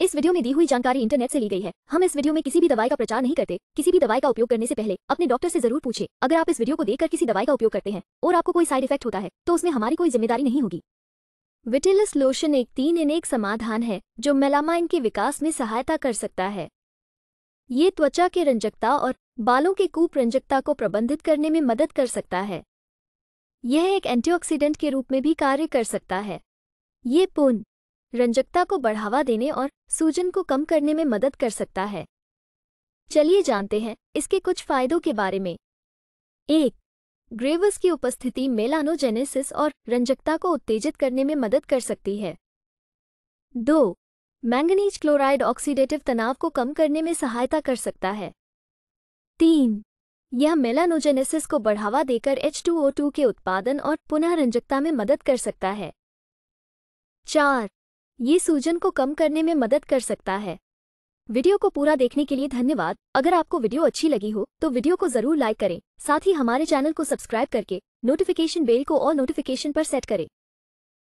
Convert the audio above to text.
इस वीडियो में दी हुई जानकारी इंटरनेट से ली गई है हम इस वीडियो में किसी भी दवाई का प्रचार नहीं करते किसी भी दवाई का उपयोग करने से पहले अपने डॉक्टर से जरूर पूछे अगर आप इस वीडियो को देखकर किसी दवाई का उपयोग करते हैं और आपको कोई साइड इफेक्ट होता है तो उसमें हमारी कोई जिम्मेदारी नहीं होगी विटिलस लोशन एक तीन इन एक समाधान है जो मेलामाइन के विकास में सहायता कर सकता है ये त्वचा के रंजकता और बालों के रंजकता को प्रबंधित करने में मदद कर सकता है यह एक एंटीऑक्सीडेंट के रूप में भी कार्य कर सकता है ये पुन रंजकता को बढ़ावा देने और सूजन को कम करने में मदद कर सकता है चलिए जानते हैं इसके कुछ फायदों के बारे में एक ग्रेवस की उपस्थिति मेलानोजेनेसिस और रंजकता को उत्तेजित करने में मदद कर सकती है दो मैंगनीज क्लोराइड ऑक्सीडेटिव तनाव को कम करने में सहायता कर सकता है तीन यह मेलानोजेनेसिस को बढ़ावा देकर H2O2 के उत्पादन और पुनः रंजकता में मदद कर सकता है चार ये सूजन को कम करने में मदद कर सकता है वीडियो को पूरा देखने के लिए धन्यवाद अगर आपको वीडियो अच्छी लगी हो तो वीडियो को जरूर लाइक करें साथ ही हमारे चैनल को सब्सक्राइब करके नोटिफिकेशन बेल को और नोटिफिकेशन पर सेट करें